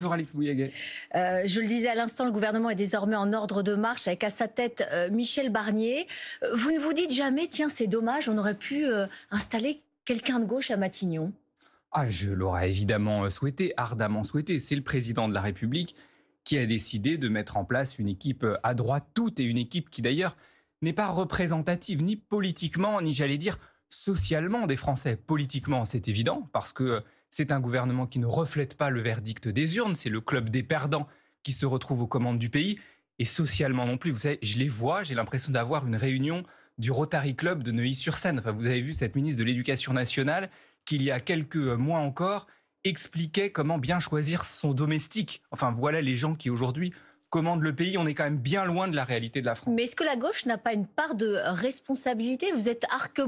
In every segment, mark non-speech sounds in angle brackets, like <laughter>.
Bonjour Alex Bouillaguet. Euh, je le disais à l'instant, le gouvernement est désormais en ordre de marche avec à sa tête euh, Michel Barnier. Euh, vous ne vous dites jamais, tiens, c'est dommage, on aurait pu installer quelqu'un de gauche à Matignon Ah, je l'aurais évidemment souhaité, ardemment souhaité. C'est le président de la République qui a décidé de mettre en place une équipe à droite toute et une équipe qui d'ailleurs n'est pas représentative ni politiquement, ni j'allais dire socialement des Français. Politiquement, c'est évident parce que c'est un gouvernement qui ne reflète pas le verdict des urnes, c'est le club des perdants qui se retrouve aux commandes du pays, et socialement non plus. Vous savez, je les vois, j'ai l'impression d'avoir une réunion du Rotary Club de Neuilly-sur-Seine. Enfin, vous avez vu cette ministre de l'Éducation nationale qui, il y a quelques mois encore, expliquait comment bien choisir son domestique. Enfin, voilà les gens qui aujourd'hui commande le pays. On est quand même bien loin de la réalité de la France. Mais est-ce que la gauche n'a pas une part de responsabilité Vous êtes arc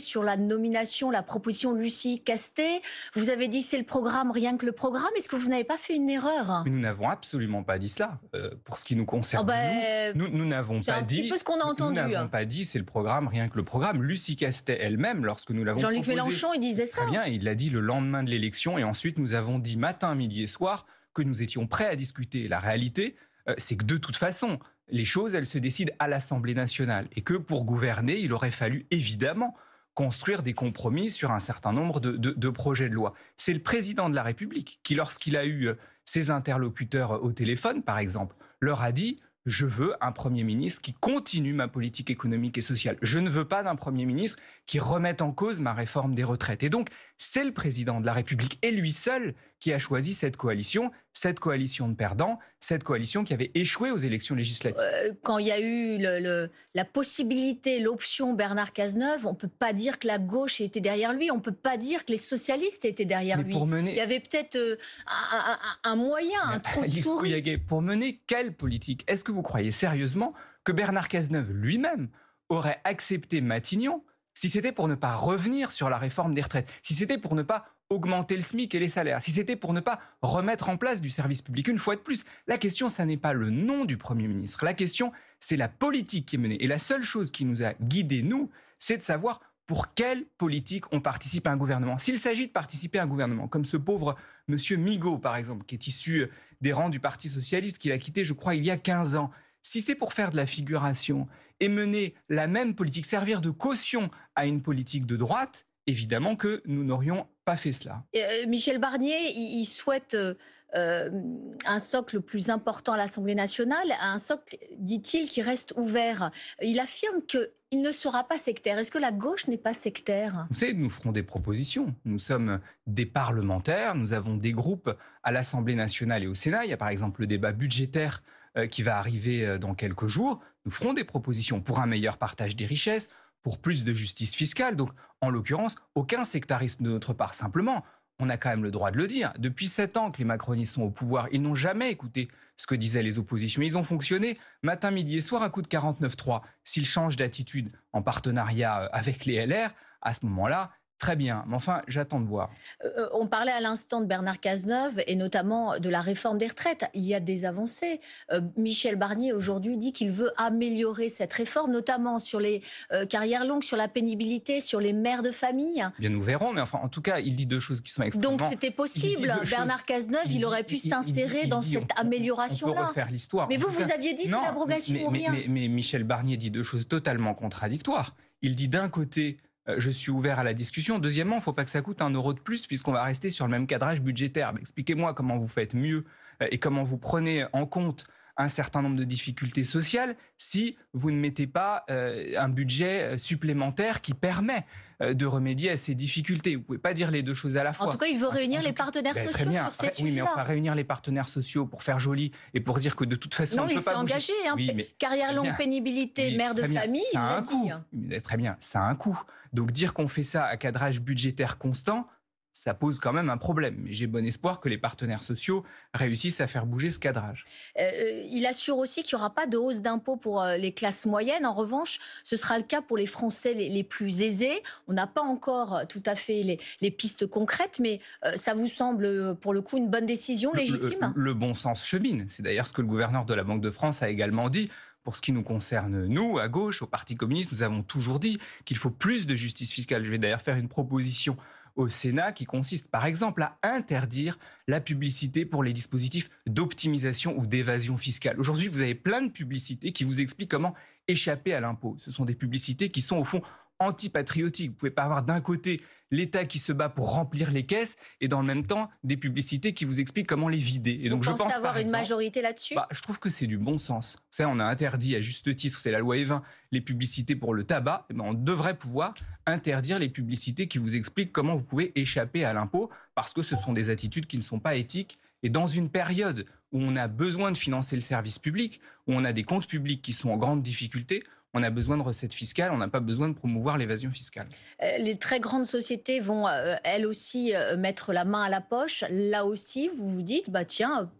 sur la nomination, la proposition Lucie Castet. Vous avez dit c'est le programme, rien que le programme. Est-ce que vous n'avez pas fait une erreur nous n'avons absolument pas dit cela. Euh, pour ce qui nous concerne, oh, bah, euh, nous n'avons pas un dit. peu ce qu'on a entendu. Nous n'avons hein. pas dit c'est le programme, rien que le programme. Lucie Castet elle-même, lorsque nous l'avons Jean-Luc Mélenchon, il disait ça. Très bien, il l'a dit le lendemain de l'élection, et ensuite nous avons dit matin, midi et soir que nous étions prêts à discuter la réalité euh, c'est que de toute façon, les choses, elles se décident à l'Assemblée nationale et que pour gouverner, il aurait fallu évidemment construire des compromis sur un certain nombre de, projets de loi. C'est le président de la République qui, lorsqu'il a eu euh, ses interlocuteurs euh, au téléphone, par exemple, leur a dit je veux un Premier ministre qui continue ma politique économique et sociale. Je ne veux pas d'un Premier ministre qui remette en cause ma réforme des retraites. Et donc, c'est le président de la République et lui seul qui a choisi cette coalition, cette coalition de perdants, cette coalition qui avait échoué aux élections législatives. Euh, quand il y a eu la possibilité, l'option Bernard Cazeneuve, on ne peut pas dire que la gauche était derrière lui, on ne peut pas dire que les socialistes étaient derrière lui. Il y avait peut-être euh, un, moyen, un trou de Pour mener quelle politique Est-ce que vous croyez sérieusement que Bernard Cazeneuve lui-même aurait accepté Matignon si c'était pour ne pas revenir sur la réforme des retraites, si c'était pour ne pas augmenter le SMIC et les salaires, si c'était pour ne pas remettre en place du service public une fois de plus. La question, ça n'est pas le nom du Premier ministre. La question, c'est la politique qui est menée. Et la seule chose qui nous a guidés, nous, c'est de savoir pour quelle politique on participe à un gouvernement. S'il s'agit de participer à un gouvernement, comme ce pauvre monsieur Migaud, par exemple, qui est issu des rangs du Parti socialiste, qu'il a quitté, je crois, il y a 15 ans, si c'est pour faire de la figuration et mener la même politique, servir de caution à une politique de droite, évidemment que nous n'aurions pas fait cela. Euh, Michel Barnier, il, souhaite euh, euh, un socle plus important à l'Assemblée nationale, un socle, dit-il, qui reste ouvert. Il affirme qu'il ne sera pas sectaire. Est-ce que la gauche n'est pas sectaire Vous savez, nous ferons des propositions. Nous sommes des parlementaires, nous avons des groupes à l'Assemblée nationale et au Sénat. Il y a par exemple le débat budgétaire euh, qui va arriver euh, dans quelques jours, nous ferons des propositions pour un meilleur partage des richesses, pour plus de justice fiscale. Donc, en l'occurrence, aucun sectarisme de notre part. Simplement, on a quand même le droit de le dire. Depuis sept ans que les macronistes sont au pouvoir, ils n'ont jamais écouté ce que disaient les oppositions. Ils ont fonctionné matin, midi et soir à coup de 49.3. S'ils changent d'attitude en partenariat euh, avec les LR, à ce moment-là, Très bien, mais enfin, j'attends de voir. Euh, euh, on parlait à l'instant de Bernard Cazeneuve et notamment de la réforme des retraites. Il y a des avancées. Euh, Michel Barnier aujourd'hui dit qu'il veut améliorer cette réforme, notamment sur les carrières longues, sur la pénibilité, sur les mères de famille. Bien, nous verrons, mais enfin, en tout cas, il dit deux choses qui sont extrêmement. Donc c'était possible. Bernard Cazeneuve, il, aurait pu s'insérer dans cette amélioration-là. On peut refaire l'histoire. Mais vous, vous aviez dit c'est l'abrogation ou rien. mais Michel Barnier dit deux choses totalement contradictoires. Il dit d'un côté euh, je suis ouvert à la discussion. Deuxièmement, il ne faut pas que ça coûte un euro de plus puisqu'on va rester sur le même cadrage budgétaire. Expliquez-moi comment vous faites mieux euh, et comment vous prenez en compte un certain nombre de difficultés sociales si vous ne mettez pas euh, un budget euh, supplémentaire qui permet euh, de remédier à ces difficultés. Vous pouvez pas dire les deux choses à la fois. En tout cas, il veut réunir les partenaires ben, sociaux sur ces sujets. Oui, mais enfin réunir les partenaires sociaux pour faire joli et pour dire que de toute façon non, on s'est pas engagé. Hein. carrière longue, pénibilité, mère de famille. Ça a un coût. Hein. Très bien, ça a un coût. Donc dire qu'on fait ça à cadrage budgétaire constant, ça pose quand même un problème. Mais j'ai bon espoir que les partenaires sociaux réussissent à faire bouger ce cadrage. Euh, euh, il assure aussi qu'il n'y aura pas de hausse d'impôts pour euh, les classes moyennes. En revanche, ce sera le cas pour les Français les, plus aisés. On n'a pas encore tout à fait les, pistes concrètes, mais ça vous semble pour le coup une bonne décision légitime le bon sens chemine. C'est d'ailleurs ce que le gouverneur de la Banque de France a également dit. Pour ce qui nous concerne, nous, à gauche, au Parti communiste, nous avons toujours dit qu'il faut plus de justice fiscale. Je vais d'ailleurs faire une proposition au Sénat qui consiste par exemple à interdire la publicité pour les dispositifs d'optimisation ou d'évasion fiscale. Aujourd'hui, vous avez plein de publicités qui vous expliquent comment échapper à l'impôt. Ce sont des publicités qui sont au fond antipatriotique. Vous pouvez pas avoir d'un côté l'État qui se bat pour remplir les caisses et dans le même temps des publicités qui vous expliquent comment les vider. Et donc je pense avoir une majorité là-dessus. Bah, je trouve que c'est du bon sens. on a interdit à juste titre, c'est la loi e les publicités pour le tabac. Mais eh ben, on devrait pouvoir interdire les publicités qui vous expliquent comment vous pouvez échapper à l'impôt parce que ce sont des attitudes qui ne sont pas éthiques. Et dans une période où on a besoin de financer le service public, où on a des comptes publics qui sont en grande difficulté, on a besoin de recettes fiscales, on n'a pas besoin de promouvoir l'évasion fiscale. Euh, les très grandes sociétés vont, euh, elles aussi, euh, mettre la main à la poche. Là aussi, vous vous dites, bah tiens,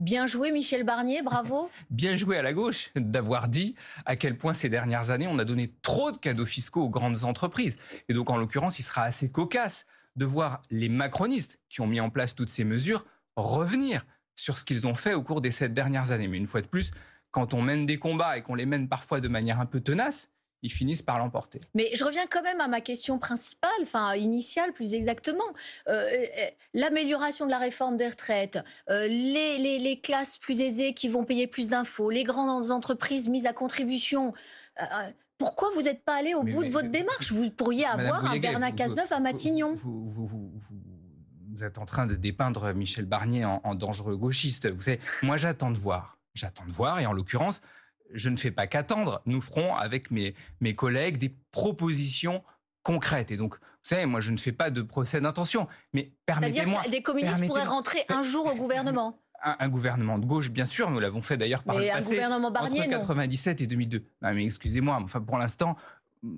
bien joué Michel Barnier, bravo. <laughs> bien joué à la gauche d'avoir dit à quel point ces dernières années, on a donné trop de cadeaux fiscaux aux grandes entreprises. Et donc, en l'occurrence, il sera assez cocasse de voir les macronistes qui ont mis en place toutes ces mesures revenir sur ce qu'ils ont fait au cours des sept dernières années. Mais une fois de plus, quand on mène des combats et qu'on les mène parfois de manière un peu tenace, ils finissent par l'emporter. Mais je reviens quand même à ma question principale, enfin initiale plus exactement. Euh, euh, l'amélioration de la réforme des retraites, euh, les, classes plus aisées qui vont payer plus d'infos, les grandes entreprises mises à contribution. pourquoi vous n'êtes pas allé au bout de votre démarche Vous pourriez avoir un Bernard Cazeneuve à Matignon. Vous, êtes en train de dépeindre Michel Barnier en, dangereux gauchiste. moi j'attends de voir J'attends de voir et en l'occurrence, je ne fais pas qu'attendre. Nous ferons avec mes, mes collègues des propositions concrètes. Et donc, vous savez, moi, je ne fais pas de procès d'intention, mais permettez-moi... C'est-à-dire Des communistes pourraient rentrer un jour au gouvernement un, gouvernement de gauche, bien sûr, nous l'avons fait d'ailleurs par le passé, un gouvernement Barnier, entre 97 et 2002. Non, mais excusez-moi, enfin pour l'instant,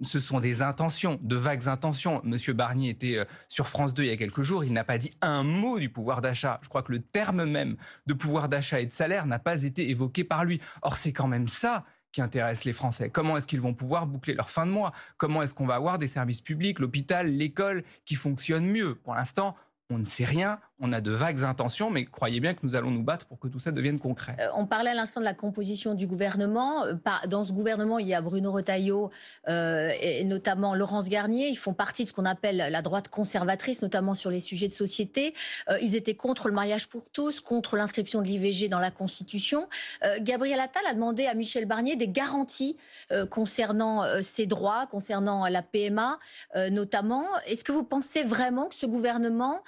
ce sont des intentions, de vagues intentions. Monsieur Barnier était euh, sur France 2 il y a quelques jours, il n'a pas dit un mot du pouvoir d'achat. Je crois que le terme même de pouvoir d'achat et de salaire n'a pas été évoqué par lui. Or, c'est quand même ça qui intéresse les Français. Comment est-ce qu'ils vont pouvoir boucler leur fin de mois Comment est-ce qu'on va avoir des services publics, l'hôpital, l'école qui fonctionnent mieux Pour l'instant, on ne sait rien, on a de vagues intentions, mais croyez bien que nous allons nous battre pour que tout ça devienne concret. Euh, on parlait à l'instant de la composition du gouvernement. Euh, dans ce gouvernement, il y a Bruno Retailleau euh, et notamment Laurence Garnier. Ils font partie de ce qu'on appelle la droite conservatrice, notamment sur les sujets de société. ils étaient contre le mariage pour tous, contre l'inscription de l'IVG dans la Constitution. Gabriel Attal a demandé à Michel Barnier des garanties concernant ses droits, concernant la PMA notamment. Est-ce que vous pensez vraiment que ce gouvernement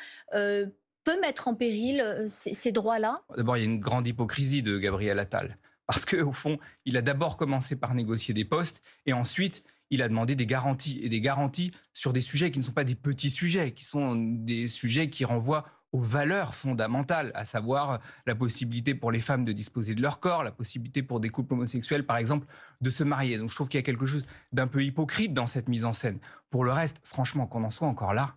peut mettre en péril euh, ces, droits-là D'abord, il y a une grande hypocrisie de Gabriel Attal. Parce qu'au fond, il a d'abord commencé par négocier des postes et ensuite, il a demandé des garanties. Et des garanties sur des sujets qui ne sont pas des petits sujets, qui sont des sujets qui renvoient aux valeurs fondamentales, à savoir la possibilité pour les femmes de disposer de leur corps, la possibilité pour des couples homosexuels, par exemple, de se marier. Donc je trouve qu'il y a quelque chose d'un peu hypocrite dans cette mise en scène. Pour le reste, franchement, qu'on en soit encore là,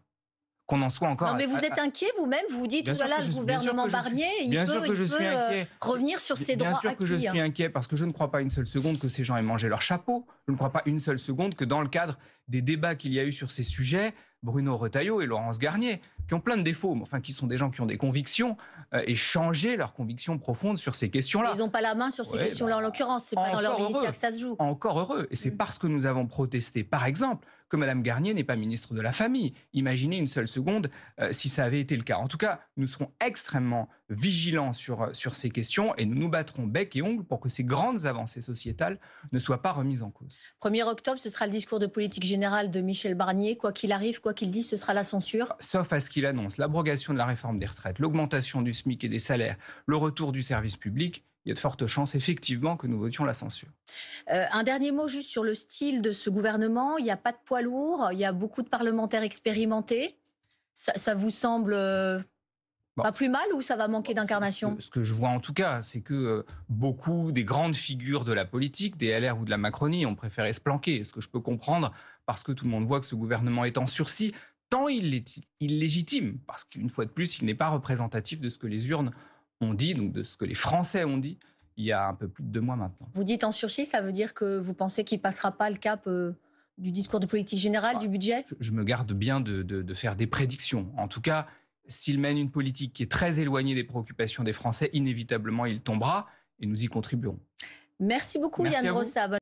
qu'on en soit encore. Non, mais vous êtes inquiet vous-même Vous vous dites, voilà, le gouvernement Barnier, il bien sûr que je suis euh, revenir sur ses bien Bien sûr que je suis hein. inquiet parce que je ne crois pas une seule seconde que ces gens aient mangé leur chapeau. Je ne crois pas une seule seconde que dans le cadre des débats qu'il y a eu sur ces sujets, Bruno Retailleau et Laurence Garnier, qui ont plein de défauts, mais enfin qui sont des gens qui ont des convictions aient euh, changé leurs convictions profondes sur ces questions-là. Ils n'ont pas la main sur ces questions-là en bah, l'occurrence, c'est pas dans leur ministère que ça se joue. Encore heureux, et c'est mm. parce que nous avons protesté, par exemple, que Mme Garnier n'est pas ministre de la Famille. Imaginez une seule seconde euh, si ça avait été le cas. En tout cas, nous serons extrêmement vigilants sur, euh, sur ces questions et nous nous battrons bec et ongle pour que ces grandes avancées sociétales ne soient pas remises en cause. 1er octobre, ce sera le discours de politique générale de Michel Barnier. Quoi qu'il arrive, quoi qu'il dise, ce sera la censure. Sauf à ce qu'il annonce l'abrogation de la réforme des retraites, l'augmentation du SMIC et des salaires, le retour du service public il y a de fortes chances effectivement que nous votions la censure. Euh, un dernier mot juste sur le style de ce gouvernement. Il n'y a pas de poids lourd, il y a beaucoup de parlementaires expérimentés. Ça, vous semble euh, pas plus mal ou ça va manquer d'incarnation ce, que je vois en tout cas, c'est que euh, beaucoup des grandes figures de la politique, des LR ou de la Macronie, ont préféré se planquer, ce que je peux comprendre parce que tout le monde voit que ce gouvernement est en sursis, tant il est illégitime, parce qu'une fois de plus, il n'est pas représentatif de ce que les urnes ont dit, donc de ce que les Français ont dit, il y a un peu plus de deux mois maintenant. Vous dites en sursis, ça veut dire que vous pensez qu'il passera pas le cap euh, du discours de politique générale, du budget je, me garde bien de, faire des prédictions. En tout cas, s'il mène une politique qui est très éloignée des préoccupations des Français, inévitablement, il tombera et nous y contribuerons. Merci beaucoup, Yann Rossab.